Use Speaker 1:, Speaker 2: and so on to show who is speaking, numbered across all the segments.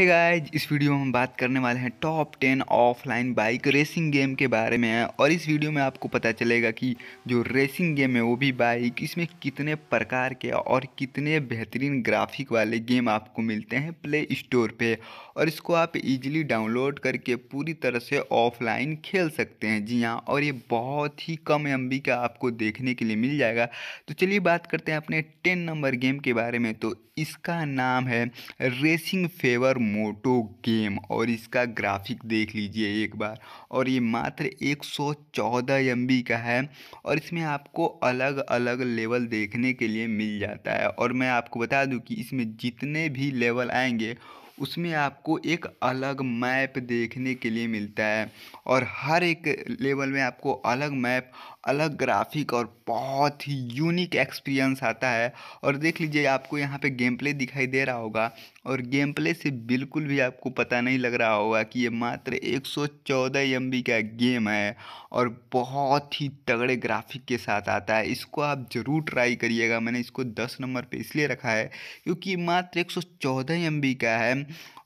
Speaker 1: हे hey guys इस video में हम बात करने वाले हैं top ten offline bike racing game के बारे में और इस वीडियो में आपको पता चलेगा कि जो रेसिंग गेम है वो भी बाइक इसमें कितने प्रकार के और कितने बेहतरीन ग्राफिक वाले गेम आपको मिलते हैं प्ले स्टोर पे और इसको आप इजीली डाउनलोड करके पूरी तरह से ऑफलाइन खेल सकते हैं जी हाँ और ये बहुत ही कम एम का आपको देखने के लिए मिल जाएगा तो चलिए बात करते हैं अपने टेन नंबर गेम के बारे में तो इसका नाम है रेसिंग फेवर मोटो गेम और इसका ग्राफिक देख लीजिए एक बार और ये मात्र 114 सौ का है और इसमें आपको अलग अलग लेवल देखने के लिए मिल जाता है और मैं आपको बता दूं कि इसमें जितने भी लेवल आएंगे उसमें आपको एक अलग मैप देखने के लिए मिलता है और हर एक लेवल में आपको अलग मैप अलग ग्राफिक और बहुत ही यूनिक एक्सपीरियंस आता है और देख लीजिए आपको यहाँ पे गेम प्ले दिखाई दे रहा होगा और गेम प्ले से बिल्कुल भी आपको पता नहीं लग रहा होगा कि ये मात्र 114 सौ का गेम है और बहुत ही तगड़े ग्राफिक के साथ आता है इसको आप ज़रूर ट्राई करिएगा मैंने इसको 10 नंबर पे इसलिए रखा है क्योंकि मात्र 114 सौ का है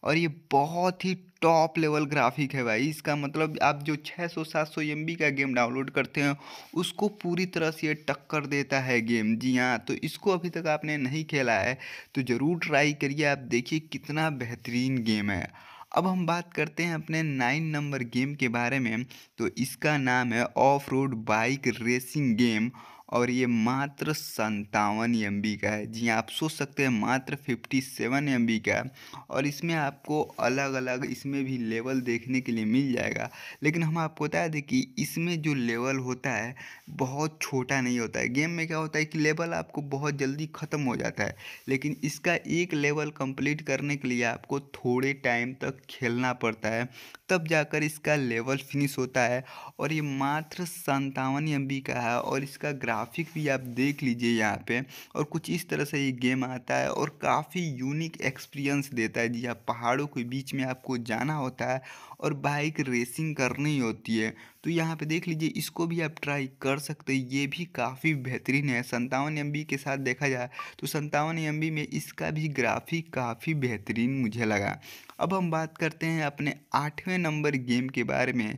Speaker 1: और ये बहुत ही टॉप लेवल ग्राफिक है भाई इसका मतलब आप जो 600-700 सौ का गेम डाउनलोड करते हैं उसको पूरी तरह से ये टक्कर देता है गेम जी हाँ तो इसको अभी तक आपने नहीं खेला है तो ज़रूर ट्राई करिए आप देखिए कितना बेहतरीन गेम है अब हम बात करते हैं अपने नाइन नंबर गेम के बारे में तो इसका नाम है off road bike racing game और ये मात्र संतावन एम का है जी हाँ, आप सोच सकते हैं मात्र 57 एम का है और इसमें आपको अलग अलग इसमें भी लेवल देखने के लिए मिल जाएगा लेकिन हम आपको बता दें कि इसमें जो लेवल होता है बहुत छोटा नहीं होता है गेम में क्या होता है कि लेवल आपको बहुत जल्दी ख़त्म हो जाता है लेकिन इसका एक लेवल कंप्लीट करने के लिए आपको थोड़े टाइम तक खेलना पड़ता है तब जाकर इसका लेवल फिनिश होता है और ये मात्र संतावन एम का है और इसका ग्राफिक भी आप देख लीजिए यहाँ पे और कुछ इस तरह से ये गेम आता है और काफ़ी यूनिक एक्सपीरियंस देता है जी आप हाँ, पहाड़ों के बीच में आपको जाना होता है और बाइक रेसिंग करनी होती है तो यहाँ पे देख लीजिए इसको भी आप ट्राई कर सकते हैं ये भी काफ़ी बेहतरीन है संतावन एम के साथ देखा जाए तो संतावन एम में इसका भी ग्राफिक काफ़ी बेहतरीन मुझे लगा अब हम बात करते हैं अपने आठवें नंबर गेम के बारे में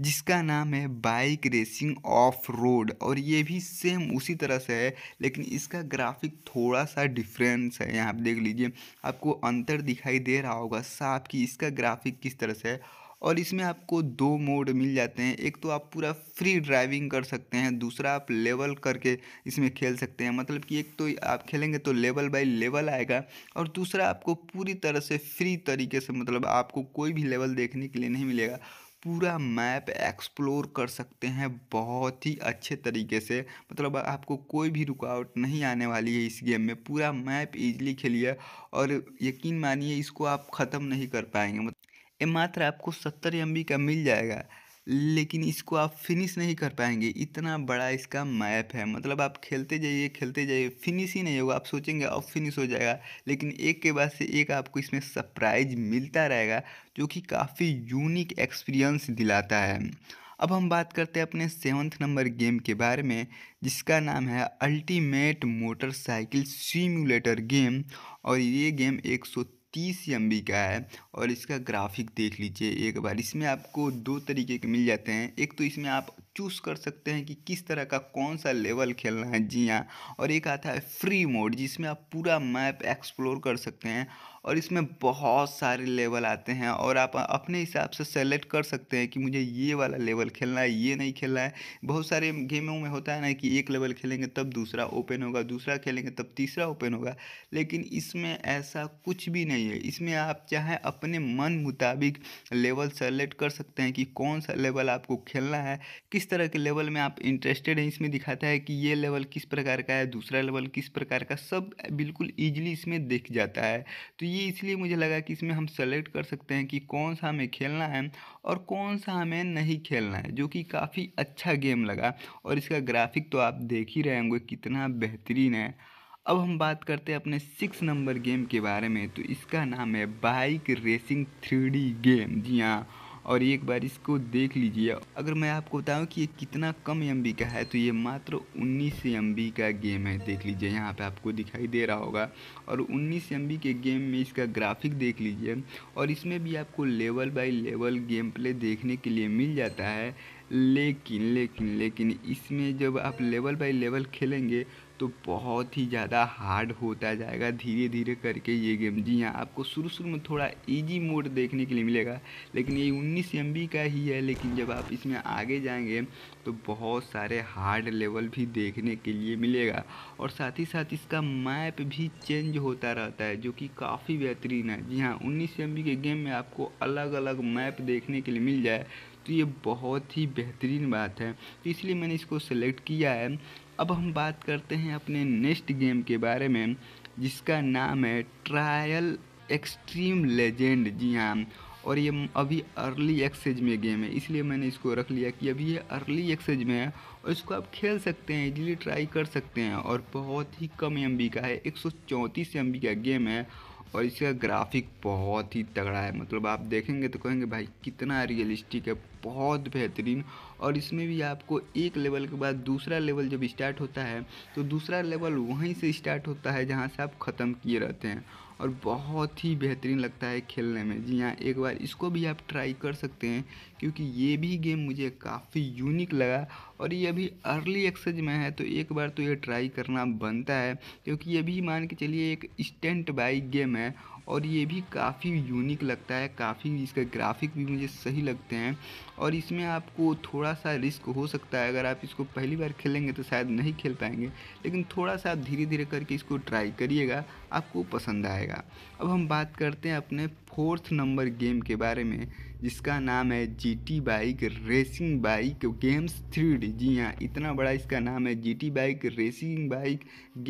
Speaker 1: जिसका नाम है बाइक रेसिंग ऑफ रोड और ये भी सेम उसी तरह से है लेकिन इसका ग्राफिक थोड़ा सा डिफरेंस है यहाँ आप देख लीजिए आपको अंतर दिखाई दे रहा होगा साफ कि इसका ग्राफिक किस तरह से है और इसमें आपको दो मोड मिल जाते हैं एक तो आप पूरा फ्री ड्राइविंग कर सकते हैं दूसरा आप लेवल करके इसमें खेल सकते हैं मतलब कि एक तो आप खेलेंगे तो लेवल बाय लेवल आएगा और दूसरा आपको पूरी तरह से फ्री तरीके से मतलब आपको कोई भी लेवल देखने के लिए नहीं मिलेगा पूरा मैप एक्सप्लोर कर सकते हैं बहुत ही अच्छे तरीके से मतलब आपको कोई भी रुकावट नहीं आने वाली है इस गेम में पूरा मैप इजीली खेलिए और यकीन मानिए इसको आप ख़त्म नहीं कर पाएंगे मतलब ये मात्र आपको सत्तर एम का मिल जाएगा लेकिन इसको आप फिनिश नहीं कर पाएंगे इतना बड़ा इसका मैप है मतलब आप खेलते जाइए खेलते जाइए फिनिश ही नहीं होगा आप सोचेंगे अब फिनिश हो जाएगा लेकिन एक के बाद से एक आपको इसमें सरप्राइज मिलता रहेगा जो कि काफ़ी यूनिक एक्सपीरियंस दिलाता है अब हम बात करते हैं अपने सेवन्थ नंबर गेम के बारे में जिसका नाम है अल्टीमेट मोटरसाइकिल सीम्यूलेटर गेम और ये गेम एक तीस एम का है और इसका ग्राफिक देख लीजिए एक बार इसमें आपको दो तरीके के मिल जाते हैं एक तो इसमें आप चूज़ कर सकते हैं कि किस तरह का कौन सा लेवल खेलना है जी हाँ और एक आता है फ्री मोड जिसमें आप पूरा मैप एक्सप्लोर कर सकते हैं और इसमें बहुत सारे लेवल आते हैं और आप अपने हिसाब से सेलेक्ट कर सकते हैं कि मुझे ये वाला लेवल खेलना है ये नहीं खेलना है बहुत सारे गेमों में होता है ना कि एक लेवल खेलेंगे तब दूसरा ओपन होगा दूसरा खेलेंगे तब तीसरा ओपन होगा लेकिन इसमें ऐसा कुछ भी नहीं है इसमें आप चाहे अपने मन मुताबिक लेवल सेलेक्ट कर सकते हैं कि कौन सा लेवल आपको खेलना है किस तरह के लेवल में आप इंटरेस्टेड हैं इसमें दिखाता है कि ये लेवल किस प्रकार का है दूसरा लेवल किस प्रकार का सब बिल्कुल ईजिली इसमें दिख जाता है तो ये इसलिए मुझे लगा कि इसमें हम सेलेक्ट कर सकते हैं कि कौन सा हमें खेलना है और कौन सा हमें नहीं खेलना है जो कि काफ़ी अच्छा गेम लगा और इसका ग्राफिक तो आप देख ही रहे होंगे कितना बेहतरीन है अब हम बात करते हैं अपने सिक्स नंबर गेम के बारे में तो इसका नाम है बाइक रेसिंग थ्री गेम जी हाँ और एक बार इसको देख लीजिए अगर मैं आपको बताऊं कि ये कितना कम एम का है तो ये मात्र उन्नीस एम का गेम है देख लीजिए यहाँ पर आपको दिखाई दे रहा होगा और उन्नीस एम के गेम में इसका ग्राफिक देख लीजिए और इसमें भी आपको level by level game play देखने के लिए मिल जाता है लेकिन लेकिन लेकिन इसमें जब आप लेवल बाई लेवल खेलेंगे तो बहुत ही ज़्यादा हार्ड होता जाएगा धीरे धीरे करके ये गेम जी हाँ आपको शुरू शुरू में थोड़ा इजी मोड देखने के लिए मिलेगा लेकिन ये उन्नीस एम का ही है लेकिन जब आप इसमें आगे जाएंगे तो बहुत सारे हार्ड लेवल भी देखने के लिए मिलेगा और साथ ही साथ इसका मैप भी चेंज होता रहता है जो कि काफ़ी बेहतरीन है जी हाँ उन्नीस एम के गेम में आपको अलग अलग मैप देखने के लिए मिल जाए तो ये बहुत ही बेहतरीन बात है तो इसलिए मैंने इसको सेलेक्ट किया है अब हम बात करते हैं अपने नेक्स्ट गेम के बारे में जिसका नाम है ट्रायल एक्सट्रीम लेजेंड जी हाँ और ये अभी अर्ली एक्सेज में गेम है इसलिए मैंने इसको रख लिया कि अभी ये अर्ली एक्सेज में है और इसको आप खेल सकते हैं इजीली ट्राई कर सकते हैं और बहुत ही कम एम का है एक सौ का गेम है और इसका ग्राफिक बहुत ही तगड़ा है मतलब आप देखेंगे तो कहेंगे भाई कितना रियलिस्टिक है बहुत बेहतरीन और इसमें भी आपको एक लेवल के बाद दूसरा लेवल जब स्टार्ट होता है तो दूसरा लेवल वहीं से स्टार्ट होता है जहाँ से आप ख़त्म किए रहते हैं और बहुत ही बेहतरीन लगता है खेलने में जी हाँ एक बार इसको भी आप ट्राई कर सकते हैं क्योंकि ये भी गेम मुझे काफ़ी यूनिक लगा और ये अभी अर्ली एक्सेज में है तो एक बार तो ये ट्राई करना बनता है क्योंकि ये भी मान के चलिए एक स्टेंट बाई गेम है और ये भी काफ़ी यूनिक लगता है काफ़ी इसका ग्राफिक भी मुझे सही लगते हैं और इसमें आपको थोड़ा सा रिस्क हो सकता है अगर आप इसको पहली बार खेलेंगे तो शायद नहीं खेल पाएंगे लेकिन थोड़ा सा आप धीरे धीरे करके इसको ट्राई करिएगा आपको पसंद आएगा अब हम बात करते हैं अपने फोर्थ नंबर गेम के बारे में जिसका नाम है GT bike racing bike games three D जी हाँ इतना बड़ा इसका नाम है GT bike racing bike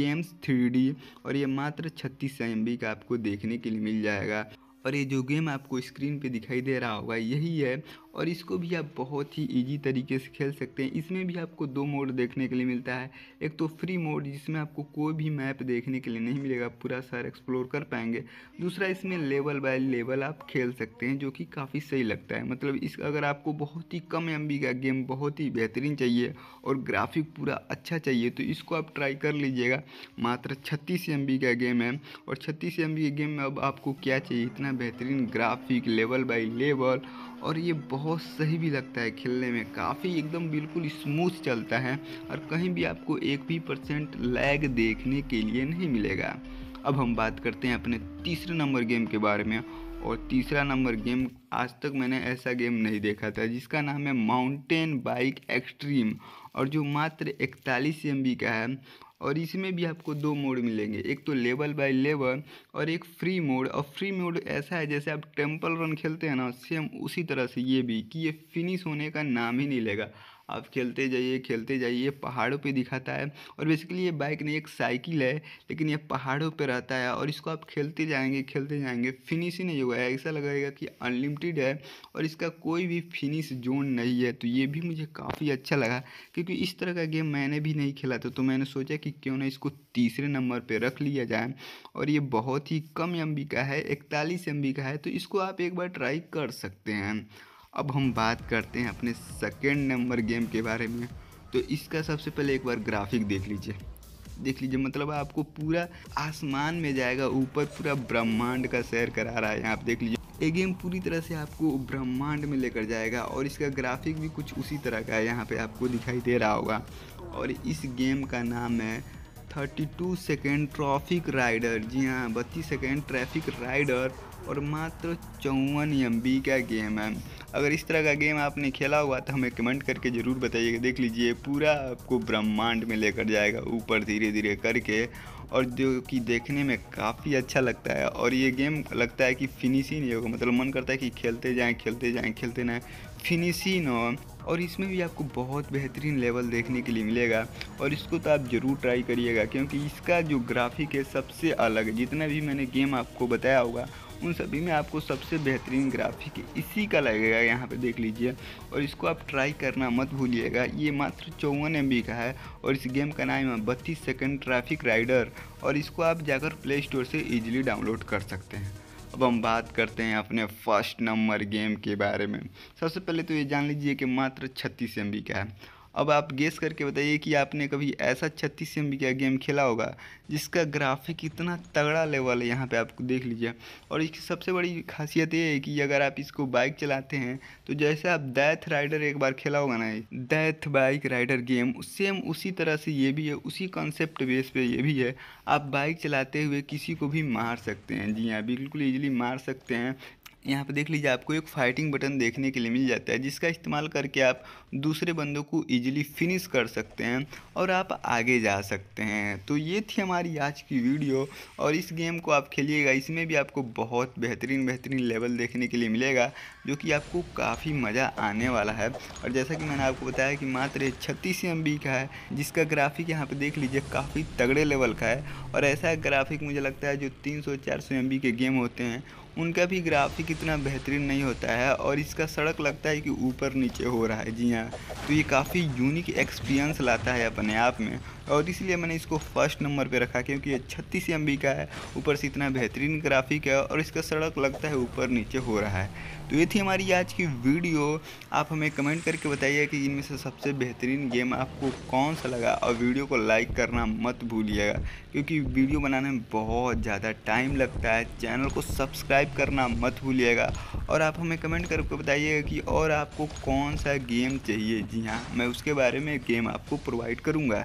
Speaker 1: games three D और ये मात्र छत्तीस एम का आपको देखने के लिए मिल जाएगा और ये जो गेम आपको स्क्रीन पे दिखाई दे रहा होगा यही है और इसको भी आप बहुत ही इजी तरीके से खेल सकते हैं इसमें भी आपको दो मोड देखने के लिए मिलता है एक तो फ्री मोड जिसमें आपको कोई भी मैप देखने के लिए नहीं मिलेगा पूरा सारा एक्सप्लोर कर पाएंगे दूसरा इसमें लेवल बाय लेवल आप खेल सकते हैं जो कि काफ़ी सही लगता है मतलब इस अगर आपको बहुत ही कम एम का गेम बहुत ही बेहतरीन चाहिए और ग्राफिक पूरा अच्छा चाहिए तो इसको आप ट्राई कर लीजिएगा मात्र छत्तीस एम का गेम है और छत्तीस एम के गेम में अब आपको क्या चाहिए इतना बेहतरीन ग्राफिक लेवल बाई लेवल और ये बहुत सही भी लगता है खेलने में काफ़ी एकदम बिल्कुल स्मूथ चलता है और कहीं भी आपको एक भी परसेंट लैग देखने के लिए नहीं मिलेगा अब हम बात करते हैं अपने तीसरे नंबर गेम के बारे में और तीसरा नंबर गेम आज तक मैंने ऐसा गेम नहीं देखा था जिसका नाम है माउंटेन बाइक एक्सट्रीम और जो मात्र इकतालीस एम का है और इसमें भी आपको दो मोड मिलेंगे एक तो लेवल बाय लेवल और एक फ्री मोड और फ्री मोड ऐसा है जैसे आप टेम्पल रन खेलते हैं ना सेम उसी तरह से ये भी कि ये फिनिश होने का नाम ही नहीं लेगा आप खेलते जाइए खेलते जाइए पहाड़ों पे दिखाता है और बेसिकली ये बाइक नहीं एक साइकिल है लेकिन ये पहाड़ों पे रहता है और इसको आप खेलते जाएंगे खेलते जाएंगे फिनिश ही नहीं होगा ऐसा लगेगा कि अनलिमिटेड है और इसका कोई भी फिनिश जोन नहीं है तो ये भी मुझे काफ़ी अच्छा लगा क्योंकि इस तरह का गेम मैंने भी नहीं खेला था तो मैंने सोचा कि क्यों ना इसको तीसरे नंबर पर रख लिया जाए और ये बहुत ही कम एम का है इकतालीस एम का है तो इसको आप एक बार ट्राई कर सकते हैं अब हम बात करते हैं अपने सेकेंड नंबर गेम के बारे में तो इसका सबसे पहले एक बार ग्राफिक देख लीजिए देख लीजिए मतलब आपको पूरा आसमान में जाएगा ऊपर पूरा ब्रह्मांड का सैर करा रहा है यहाँ आप देख लीजिए ये गेम पूरी तरह से आपको ब्रह्मांड में लेकर जाएगा और इसका ग्राफिक भी कुछ उसी तरह का है यहाँ पे आपको दिखाई दे रहा होगा और इस गेम का नाम है 32 सेकेंड ट्रॉफिक राइडर जी हाँ बत्तीस सेकेंड ट्रैफिक राइडर और मात्र चौवन एम का गेम है अगर इस तरह का गेम आपने खेला हुआ तो हमें कमेंट करके ज़रूर बताइएगा देख लीजिए पूरा आपको ब्रह्मांड में लेकर जाएगा ऊपर धीरे धीरे करके और जो कि देखने में काफ़ी अच्छा लगता है और ये गेम लगता है कि फिनिश ही नहीं होगा मतलब मन करता है कि खेलते जाएँ खेलते जाएँ खेलते ना फिनिश ही ना हो और इसमें भी आपको बहुत बेहतरीन लेवल देखने के लिए मिलेगा और इसको तो आप ज़रूर ट्राई करिएगा क्योंकि इसका जो ग्राफिक है सबसे अलग है जितना भी मैंने गेम आपको बताया होगा उन सभी में आपको सबसे बेहतरीन ग्राफिक इसी का लगेगा यहाँ पे देख लीजिए और इसको आप ट्राई करना मत भूलिएगा ये मात्र चौवन एम का है और इस गेम का नाम है बत्तीस सेकेंड ट्रैफिक राइडर और इसको आप जाकर प्ले स्टोर से ईजिली डाउनलोड कर सकते हैं अब हम बात करते हैं अपने फर्स्ट नंबर गेम के बारे में सबसे पहले तो ये जान लीजिए कि मात्र छत्तीस एम का है अब आप गेस करके बताइए कि आपने कभी ऐसा छत्तीस एम का गेम खेला होगा जिसका ग्राफिक इतना तगड़ा लेवल है यहाँ पे आपको देख लीजिए और इसकी सबसे बड़ी खासियत ये है कि अगर आप इसको बाइक चलाते हैं तो जैसे आप दैथ राइडर एक बार खेला होगा ना दैथ बाइक राइडर गेम सेम उसी तरह से ये भी है उसी कॉन्सेप्ट बेस पे ये भी है आप बाइक चलाते हुए किसी को भी मार सकते हैं जी हाँ बिल्कुल ईजिली मार सकते हैं यहाँ पर देख लीजिए आपको एक फाइटिंग बटन देखने के लिए मिल जाता है जिसका इस्तेमाल करके आप दूसरे बंदों को इजीली फिनिश कर सकते हैं और आप आगे जा सकते हैं तो ये थी हमारी आज की वीडियो और इस गेम को आप खेलिएगा इसमें भी आपको बहुत बेहतरीन बेहतरीन लेवल देखने के लिए मिलेगा जो कि आपको काफ़ी मज़ा आने वाला है और जैसा कि मैंने आपको बताया कि मात्र छत्तीस एम का है जिसका ग्राफिक यहाँ पर देख लीजिए काफ़ी तगड़े लेवल का है और ऐसा ग्राफिक मुझे लगता है जो तीन सौ चार सौ के गेम होते हैं उनका भी ग्राफिक इतना बेहतरीन नहीं होता है और इसका सड़क लगता है कि ऊपर नीचे हो रहा है जी हाँ तो ये काफ़ी यूनिक एक्सपीरियंस लाता है अपने आप में और इसलिए मैंने इसको फर्स्ट नंबर पे रखा क्योंकि ये छत्तीस एम का है ऊपर से इतना बेहतरीन ग्राफिक है और इसका सड़क लगता है ऊपर नीचे हो रहा है तो ये थी हमारी आज की वीडियो आप हमें कमेंट करके बताइए कि इनमें से सबसे बेहतरीन गेम आपको कौन सा लगा और वीडियो को लाइक करना मत भूलिएगा क्योंकि वीडियो बनाने में बहुत ज़्यादा टाइम लगता है चैनल को सब्सक्राइब करना मत भूलिएगा और आप हमें कमेंट करके बताइएगा कि और आपको कौन सा गेम चाहिए जी हाँ मैं उसके बारे में गेम आपको प्रोवाइड करूँगा